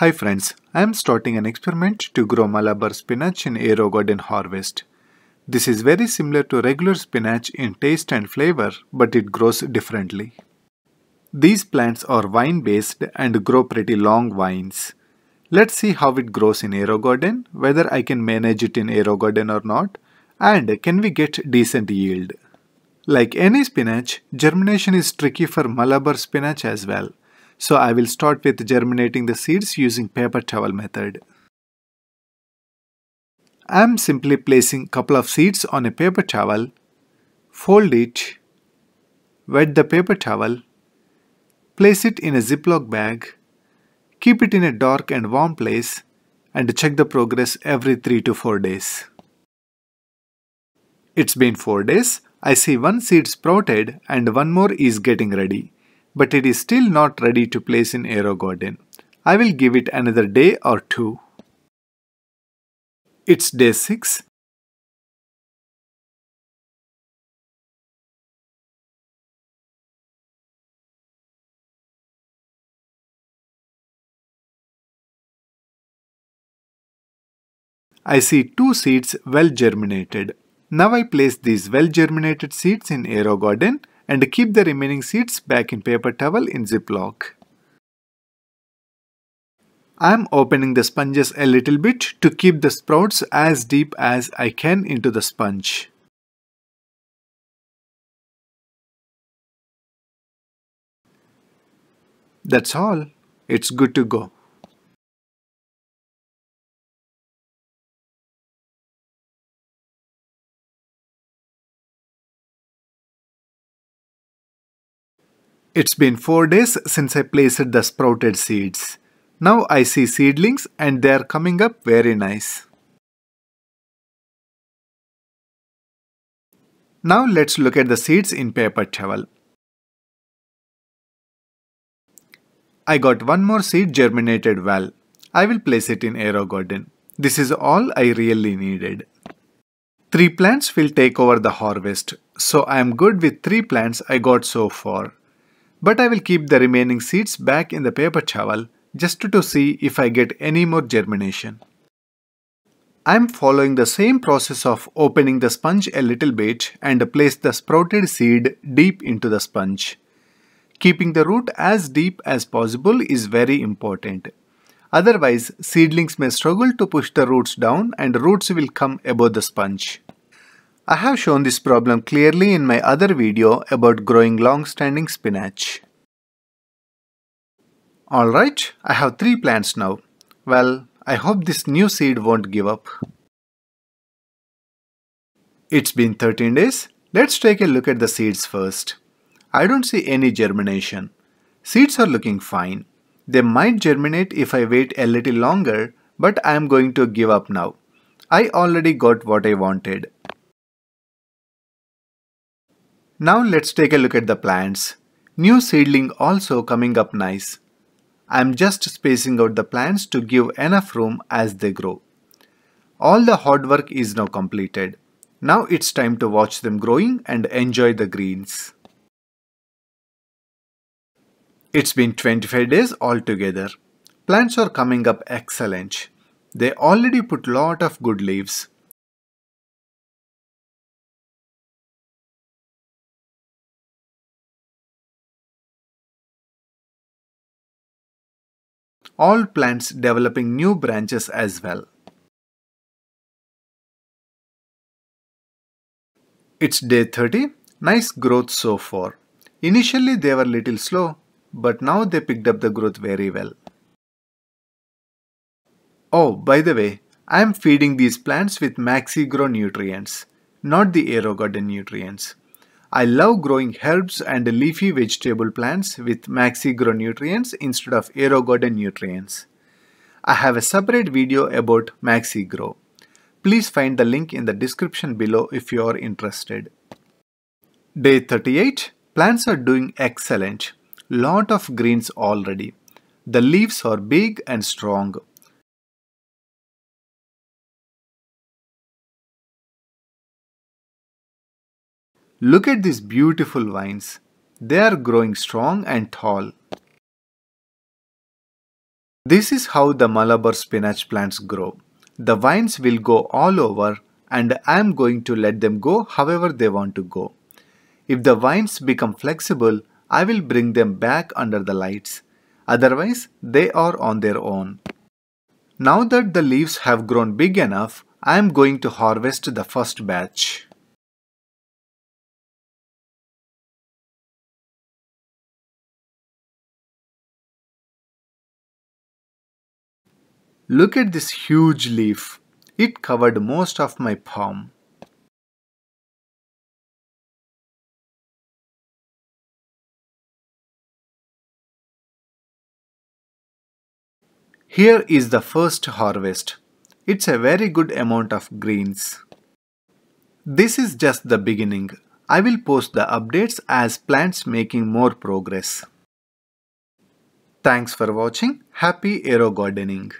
Hi friends, I am starting an experiment to grow Malabar spinach in Aero Garden Harvest. This is very similar to regular spinach in taste and flavor, but it grows differently. These plants are vine based and grow pretty long vines. Let's see how it grows in Aero Garden, whether I can manage it in Aero Garden or not, and can we get decent yield. Like any spinach, germination is tricky for Malabar spinach as well. So I will start with germinating the seeds using paper towel method. I am simply placing couple of seeds on a paper towel, fold it, wet the paper towel, place it in a ziploc bag, keep it in a dark and warm place and check the progress every 3 to 4 days. It's been 4 days, I see one seed sprouted and one more is getting ready but it is still not ready to place in Aero Garden. I will give it another day or two. It's day 6. I see two seeds well germinated. Now I place these well germinated seeds in aero garden and keep the remaining seeds back in paper towel in ziplock. I am opening the sponges a little bit to keep the sprouts as deep as I can into the sponge. That's all. It's good to go. It's been 4 days since I placed the sprouted seeds. Now I see seedlings and they are coming up very nice. Now let's look at the seeds in paper towel. I got one more seed germinated well. I will place it in Aero Garden. This is all I really needed. Three plants will take over the harvest, so I am good with three plants I got so far. But I will keep the remaining seeds back in the paper towel just to see if I get any more germination. I'm following the same process of opening the sponge a little bit and place the sprouted seed deep into the sponge. Keeping the root as deep as possible is very important. Otherwise, seedlings may struggle to push the roots down and roots will come above the sponge. I have shown this problem clearly in my other video about growing long-standing spinach. Alright, I have three plants now. Well, I hope this new seed won't give up. It's been 13 days. Let's take a look at the seeds first. I don't see any germination. Seeds are looking fine. They might germinate if I wait a little longer, but I am going to give up now. I already got what I wanted. Now let's take a look at the plants. New seedling also coming up nice. I'm just spacing out the plants to give enough room as they grow. All the hard work is now completed. Now it's time to watch them growing and enjoy the greens. It's been 25 days altogether. Plants are coming up excellent. They already put lot of good leaves. all plants developing new branches as well. It's day 30, nice growth so far. Initially they were little slow, but now they picked up the growth very well. Oh, by the way, I am feeding these plants with MaxiGrow nutrients, not the AeroGarden nutrients. I love growing herbs and leafy vegetable plants with grow nutrients instead of AeroGarden nutrients. I have a separate video about grow. Please find the link in the description below if you are interested. Day 38. Plants are doing excellent. Lot of greens already. The leaves are big and strong. Look at these beautiful vines. They are growing strong and tall. This is how the Malabar spinach plants grow. The vines will go all over and I am going to let them go however they want to go. If the vines become flexible, I will bring them back under the lights. Otherwise, they are on their own. Now that the leaves have grown big enough, I am going to harvest the first batch. Look at this huge leaf. It covered most of my palm. Here is the first harvest. It's a very good amount of greens. This is just the beginning. I will post the updates as plants making more progress. Thanks for watching. Happy Aero Gardening.